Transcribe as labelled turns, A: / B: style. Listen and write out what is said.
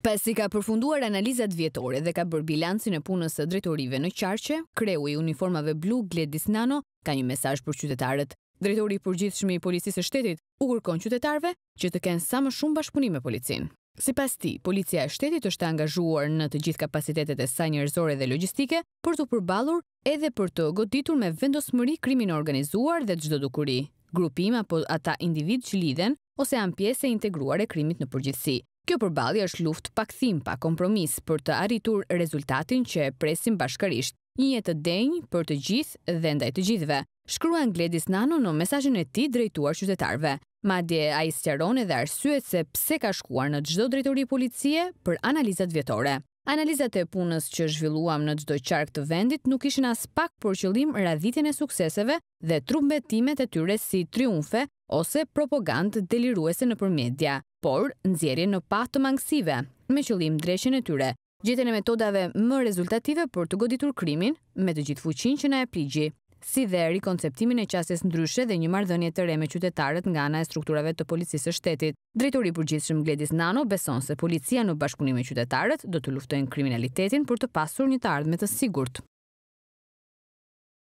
A: Pasi ka përfunduar analizat vjetore dhe ka bërë bilancin e punës së drejtorive në qarqe, kreu i uniformave blu Gledis Nano ka një mesaj për qytetarët. Drejtori i përgjithshmi i policisë së shtetit u kërkon qytetarëve që të kenë sa më shumë bashkëpunim me policinë. Sipas tij, policia e shtetit është angazhuar në të gjithë kapacitetet e saj njerëzore dhe logjistike për të përballur edhe për të goditur me vendosmëri krimin organizuar dhe çdo dukuri, grupim apo ata individ që lidhen ose janë pjesë e integruar e krimit në përgjithësi. Kjo përbalje është luft pa këthim, pa kompromis për të arritur rezultatin që e presim bashkërisht. Një jetë të denjë për të gjithë dhe ndaj të gjithëve. Shkruan Gledis Nano në mesajën e ti drejtuar qytetarve. Ma dje a i stjarone dhe arsyet se pse ka shkuar në gjdo drejtori policie për analizat vjetore. Analizat e punës që zhvilluam në gjdo qark të vendit nuk ishin as pak për qëllim radhitin e sukseseve dhe trumbetimet e tyre si triumfe ose propagandë deliruese në përmedja por nëzjerin në patë të mangësive, me qëllim dreshin e tyre, gjetën e metodave më rezultative për të goditur krimin me të gjithë fuqin që në e prigji, si dhe rikonceptimin e qasjes ndryshe dhe një mardhënje të re me qytetarët nga ana e strukturave të policisë shtetit. Drejtori për gjithë shumë Gledis Nano beson se policia në bashkunime qytetarët do të luftojnë kriminalitetin për të pasur një të ardhme të sigurt.